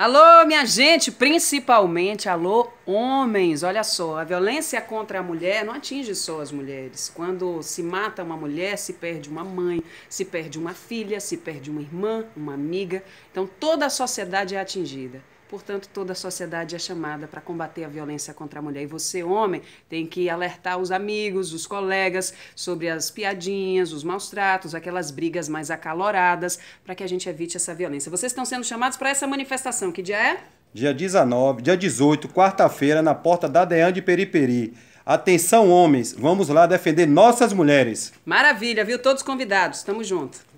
Alô, minha gente, principalmente, alô, homens. Olha só, a violência contra a mulher não atinge só as mulheres. Quando se mata uma mulher, se perde uma mãe, se perde uma filha, se perde uma irmã, uma amiga. Então, toda a sociedade é atingida. Portanto, toda a sociedade é chamada para combater a violência contra a mulher. E você, homem, tem que alertar os amigos, os colegas sobre as piadinhas, os maus tratos, aquelas brigas mais acaloradas, para que a gente evite essa violência. Vocês estão sendo chamados para essa manifestação. Que dia é? Dia 19, dia 18, quarta-feira, na porta da DEAN de Periperi. Atenção, homens, vamos lá defender nossas mulheres. Maravilha, viu? Todos convidados, tamo junto.